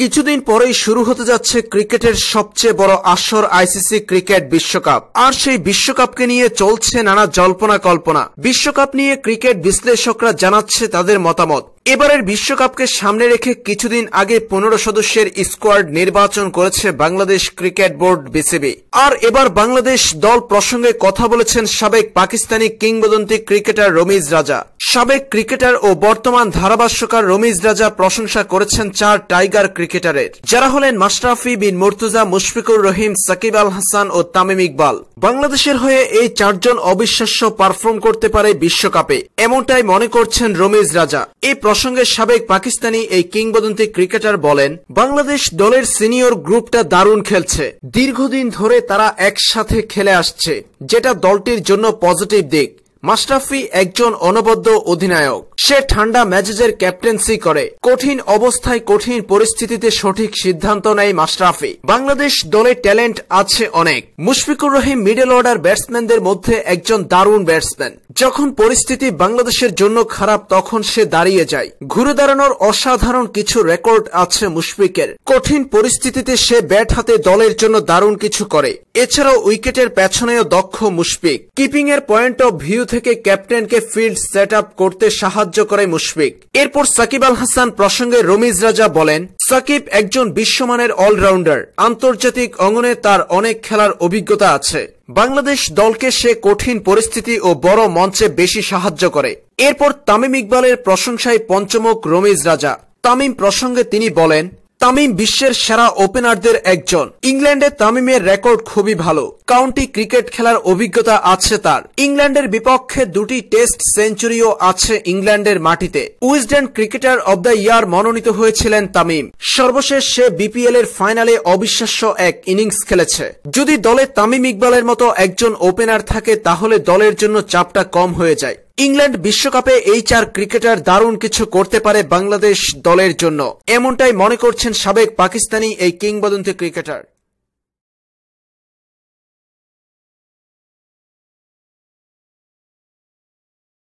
কিছুদিন পরেই শুরু হতে যাচ্ছে ক্রিকেটের সবচেয়ে বড় আসর আইসিসি ক্রিকেট বিশ্বকাপ আর সেই বিশ্বকাপকে নিয়ে চলছে নানা জল্পনা কল্পনা বিশ্বকাপ নিয়ে ক্রিকেট বিশ্লেষকরা জানাচ্ছে তাদের মতামত এবারের বিশ্বকাপকে সামনে রেখে কিছুদিন আগে পনেরো সদস্যের স্কোয়াড নির্বাচন করেছে বাংলাদেশ ক্রিকেট বোর্ড বিসিবি আর এবার বাংলাদেশ দল প্রসঙ্গে কথা বলেছেন সাবেক পাকিস্তানি কিংবদন্তি ক্রিকেটার রমিজ রাজা সাবেক ক্রিকেটার ও বর্তমান ধারাভাষ্যকার রমিজ রাজা প্রশংসা করেছেন চার টাইগার ক্রিকেটারের যারা হলেন মাশরাফি বিন মুর্তুজা মুশফিকুর রহিম সাকিব আল হাসান ও তামিম ইকবাল বাংলাদেশের হয়ে এই চারজন অবিশ্বাস্য পারফর্ম করতে পারে বিশ্বকাপে এমনটাই মনে করছেন রমিজ রাজা এই প্রসঙ্গে সাবেক পাকিস্তানি এই কিংবদন্তি ক্রিকেটার বলেন বাংলাদেশ দলের সিনিয়র গ্রুপটা দারুণ খেলছে দীর্ঘদিন ধরে তারা একসাথে খেলে আসছে যেটা দলটির জন্য পজিটিভ দিক মাস্টাফি একজন অনবদ্য অধিনায়ক সে ঠান্ডা মেজাজের ক্যাপ্টেন্সি করে কঠিন অবস্থায় কঠিন পরিস্থিতিতে সঠিক সিদ্ধান্ত নেয় মাশরাফি বাংলাদেশ দলে ট্যালেন্ট আছে অনেক মুশফিকুর রহিম মিডল অর্ডার ব্যাটসম্যানদের মধ্যে একজন দারুণ ব্যাটসম্যান যখন পরিস্থিতি বাংলাদেশের জন্য খারাপ তখন সে দাঁড়িয়ে যায় ঘুরে দাঁড়ানোর অসাধারণ কিছু রেকর্ড আছে মুশফিকের কঠিন পরিস্থিতিতে সে ব্যাট হাতে দলের জন্য দারুণ কিছু করে এছাড়াও উইকেটের পেছনেও দক্ষ মুশফিক কিপিং এর পয়েন্ট অফ ভিউ থেকে ক্যাপ্টেনকে ফিল্ড সেট করতে সাহায্য সাহায্য করে মুশফিক এরপর সাকিব আল হাসান প্রসঙ্গে রমিজ রাজা বলেন সাকিব একজন বিশ্বমানের অলরাউন্ডার আন্তর্জাতিক অঙ্গনে তার অনেক খেলার অভিজ্ঞতা আছে বাংলাদেশ দলকে সে কঠিন পরিস্থিতি ও বড় মঞ্চে বেশি সাহায্য করে এরপর তামিম ইকবালের প্রশংসায় পঞ্চমুখ রমিজ রাজা তামিম প্রসঙ্গে তিনি বলেন তামিম বিশ্বের সেরা ওপেনারদের একজন ইংল্যান্ডে তামিমের রেকর্ড খুবই ভালো কাউন্টি ক্রিকেট খেলার অভিজ্ঞতা আছে তার ইংল্যান্ডের বিপক্ষে দুটি টেস্ট সেঞ্চুরিও আছে ইংল্যান্ডের মাটিতে Wisden cricketer of the year মনোনীত হয়েছিলেন তামিম সর্বশেষ সে বিপিএল এর ফাইনালে অবিশ্বাস্য এক ইনিংস খেলেছে যদি দলে তামিম ইকবালের মতো একজন ওপেনার থাকে তাহলে দলের জন্য চাপটা কম হয়ে যায় ইংল্যান্ড বিশ্বকাপে এই চার ক্রিকেটার দারুণ কিছু করতে পারে বাংলাদেশ দলের জন্য এমনটাই মনে করছেন সাবেক পাকিস্তানি এই কিংবদন্তি ক্রিকেটার